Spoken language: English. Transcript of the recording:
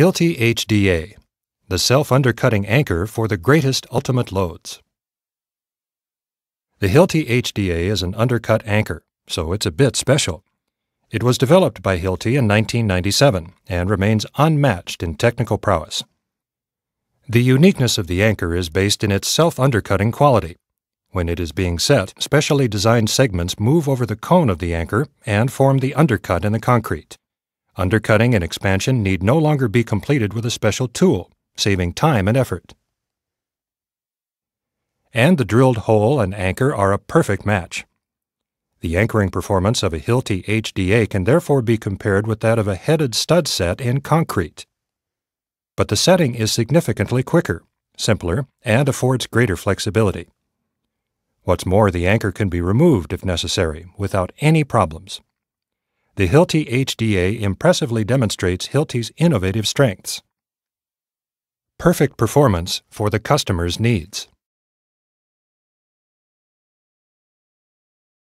Hilti HDA, the self undercutting anchor for the greatest ultimate loads. The Hilti HDA is an undercut anchor, so it's a bit special. It was developed by Hilti in 1997 and remains unmatched in technical prowess. The uniqueness of the anchor is based in its self undercutting quality. When it is being set, specially designed segments move over the cone of the anchor and form the undercut in the concrete. Undercutting and expansion need no longer be completed with a special tool, saving time and effort. And the drilled hole and anchor are a perfect match. The anchoring performance of a Hilti HDA can therefore be compared with that of a headed stud set in concrete. But the setting is significantly quicker, simpler, and affords greater flexibility. What's more, the anchor can be removed if necessary, without any problems. The Hilti HDA impressively demonstrates Hilti's innovative strengths. Perfect performance for the customer's needs.